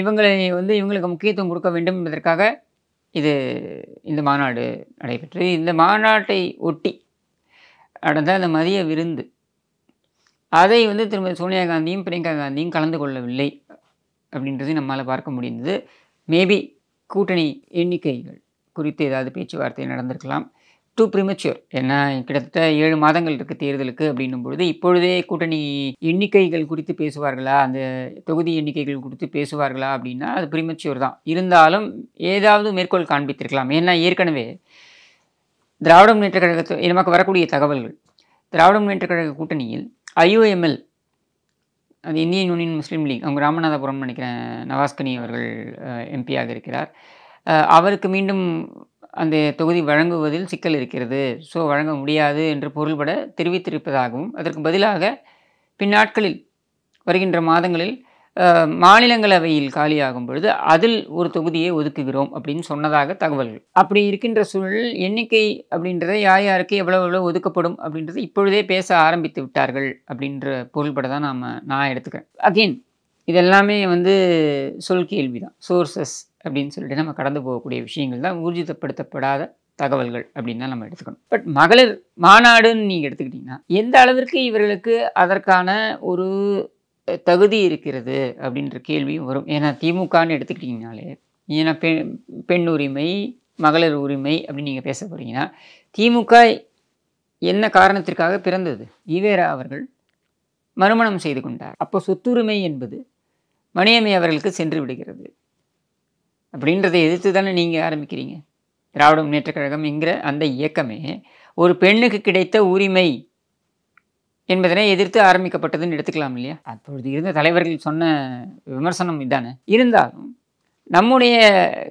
இவங்களை வந்து இவங்களுக்கு முக்கியத்துவம் கொடுக்க வேண்டும் என்பதற்காக இது இந்த மாநாடு நடைபெற்றது இந்த மாநாட்டை ஒட்டி நடந்த அந்த மதிய விருந்து அதை வந்து திருமதி சோனியா காந்தியும் பிரியங்கா காந்தியும் கலந்து கொள்ளவில்லை அப்படின்றது நம்மால் பார்க்க முடிந்தது மேபி கூட்டணி எண்ணிக்கைகள் குறித்து ஏதாவது பேச்சுவார்த்தை நடந்திருக்கலாம் டூ ப்ரிமெச்சூர் ஏன்னா கிட்டத்தட்ட ஏழு மாதங்கள் இருக்குது தேர்தலுக்கு அப்படின்னும் பொழுது இப்பொழுதே கூட்டணி எண்ணிக்கைகள் குறித்து பேசுவார்களா அந்த தொகுதி எண்ணிக்கைகள் குறித்து பேசுவார்களா அப்படின்னா அது ப்ரிமெச்சூர் தான் இருந்தாலும் ஏதாவது மேற்கோள் காண்பித்திருக்கலாம் ஏன்னா ஏற்கனவே திராவிட முன்னேற்ற கழகத்து நமக்கு வரக்கூடிய தகவல்கள் திராவிட முன்னேற்ற கழக கூட்டணியில் ஐஓஎம்எல் அது இந்தியன் யூனியன் முஸ்லீம் லீக் அவங்க ராமநாதபுரம் நினைக்கிறேன் நவாஸ்கனி அவர்கள் எம்பியாக இருக்கிறார் அவருக்கு மீண்டும் அந்த தொகுதி வழங்குவதில் சிக்கல் இருக்கிறது ஸோ வழங்க முடியாது என்று பொருள்பட தெரிவித்திருப்பதாகவும் அதற்கு பதிலாக பின்னாட்களில் வருகின்ற மாதங்களில் மாநிலங்களவையில் காலியாகும் பொழுது அதில் ஒரு தொகுதியை ஒதுக்குகிறோம் அப்படின்னு சொன்னதாக தகவல்கள் அப்படி இருக்கின்ற சூழலில் எண்ணிக்கை அப்படின்றத யார் யாருக்கு எவ்வளோ எவ்வளோ ஒதுக்கப்படும் அப்படின்றத இப்பொழுதே பேச ஆரம்பித்து விட்டார்கள் அப்படின்ற பொருள்பட தான் நாம் நான் எடுத்துக்கிறேன் அகெயின் இதெல்லாமே வந்து சொல் கேள்வி தான் சோர்சஸ் அப்படின்னு சொல்லிட்டு நம்ம கடந்து போகக்கூடிய விஷயங்கள் தான் ஊர்ஜிதப்படுத்தப்படாத தகவல்கள் அப்படின்னு தான் நம்ம எடுத்துக்கணும் பட் மகளிர் மாநாடுன்னு நீங்கள் எடுத்துக்கிட்டிங்கன்னா எந்த அளவிற்கு இவர்களுக்கு அதற்கான ஒரு தகுதி இருக்கிறது அப்படின்ற கேள்வியும் வரும் ஏன்னா திமுகன்னு எடுத்துக்கிட்டிங்கனாலே ஏன்னா பெண் பெண் உரிமை மகளிர் உரிமை அப்படின்னு நீங்கள் பேச போகிறீங்கன்னா திமுக என்ன காரணத்திற்காக பிறந்தது ஈவேரா அவர்கள் மறுமணம் செய்து கொண்டார் அப்போ சொத்துரிமை என்பது மணியம்மை அவர்களுக்கு சென்று விடுகிறது அப்படின்றத எதிர்த்து தானே நீங்கள் ஆரம்பிக்கிறீங்க திராவிட கழகம் கழகம்ங்கிற அந்த இயக்கமே ஒரு பெண்ணுக்கு கிடைத்த உரிமை என்பதனை எதிர்த்து ஆரம்பிக்கப்பட்டதுன்னு எடுத்துக்கலாம் இல்லையா அப்பொழுது இருந்த தலைவர்கள் சொன்ன விமர்சனம் இதானே இருந்தாலும் நம்முடைய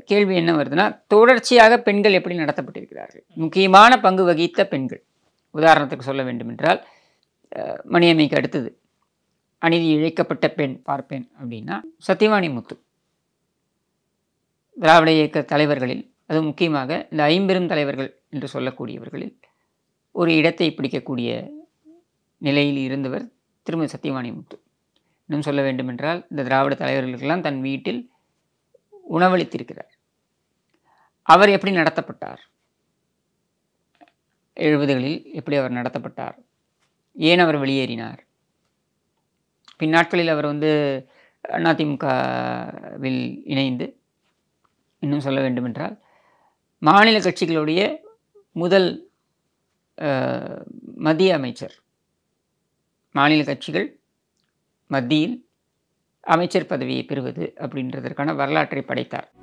கேள்வி என்ன வருதுன்னா தொடர்ச்சியாக பெண்கள் எப்படி நடத்தப்பட்டிருக்கிறார்கள் முக்கியமான பங்கு வகித்த பெண்கள் உதாரணத்துக்கு சொல்ல வேண்டுமென்றால் மணியம்மைக்கு அடுத்தது அநீதி இழைக்கப்பட்ட பெண் பார்ப்பேன் அப்படின்னா சத்தியவாணி முத்து திராவிட இயக்க தலைவர்களில் அது முக்கியமாக இந்த ஐம்பெரும் தலைவர்கள் என்று சொல்லக்கூடியவர்களில் ஒரு இடத்தை பிடிக்கக்கூடிய நிலையில் இருந்தவர் திருமதி சத்தியவாணி முத்து இன்னும் சொல்ல வேண்டுமென்றால் இந்த திராவிட தலைவர்களுக்கெல்லாம் தன் வீட்டில் உணவளித்திருக்கிறார் அவர் எப்படி நடத்தப்பட்டார் எழுபதுகளில் எப்படி அவர் நடத்தப்பட்டார் ஏன் அவர் வெளியேறினார் பின்னாட்களில் அவர் வந்து அதிமுகவில் இணைந்து இன்னும் சொல்ல வேண்டுமென்றால் மாநில கட்சிகளுடைய முதல் மத்திய அமைச்சர் மாநில கட்சிகள் மத்தியில் அமைச்சர் பதவியை பெறுவது அப்படின்றதற்கான வரலாற்றை படைத்தார்